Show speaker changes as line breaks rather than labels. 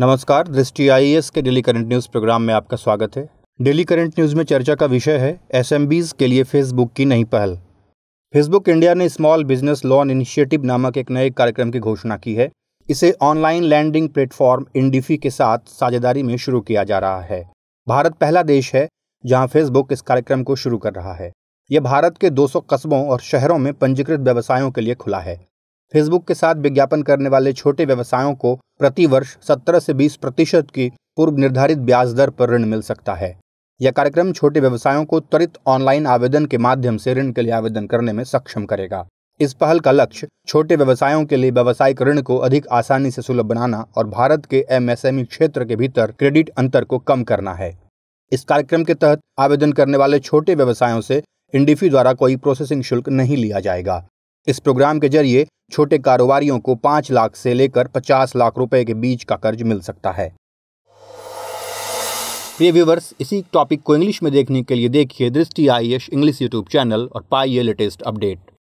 नमस्कार दृष्टि आई के डेली करंट न्यूज़ प्रोग्राम में आपका स्वागत है डेली करंट न्यूज़ में चर्चा का विषय है एस के लिए फेसबुक की नई पहल फेसबुक इंडिया ने स्मॉल बिजनेस लोन इनिशिएटिव नामक एक नए कार्यक्रम की घोषणा की है इसे ऑनलाइन लैंडिंग प्लेटफॉर्म इंडिफी के साथ साझेदारी में शुरू किया जा रहा है भारत पहला देश है जहां फेसबुक इस कार्यक्रम को शुरू कर रहा है यह भारत के 200 कस्बों और शहरों में पंजीकृत व्यवसायों के लिए खुला है फेसबुक के साथ विज्ञापन करने वाले छोटे व्यवसायों को प्रतिवर्ष 17 से 20 प्रतिशत की पूर्व निर्धारित ब्याज दर पर ऋण मिल सकता है यह कार्यक्रम छोटे व्यवसायों को त्वरित ऑनलाइन आवेदन के माध्यम से ऋण के लिए आवेदन करने में सक्षम करेगा इस पहल का लक्ष्य छोटे व्यवसायों के लिए व्यावसायिक ऋण को अधिक आसानी से सुलभ बनाना और भारत के एमएसएमई क्षेत्र के भीतर क्रेडिट अंतर को कम करना है इस कार्यक्रम के तहत आवेदन करने वाले छोटे व्यवसायों से इंडिफी द्वारा कोई प्रोसेसिंग शुल्क नहीं लिया जाएगा इस प्रोग्राम के जरिए छोटे कारोबारियों को पाँच लाख से लेकर पचास लाख रुपए के बीच का कर्ज मिल सकता है प्रिय व्यूवर्स इसी टॉपिक को इंग्लिश में देखने के लिए देखिए दृष्टि आई इंग्लिश यूट्यूब चैनल और पाइए लेटेस्ट अपडेट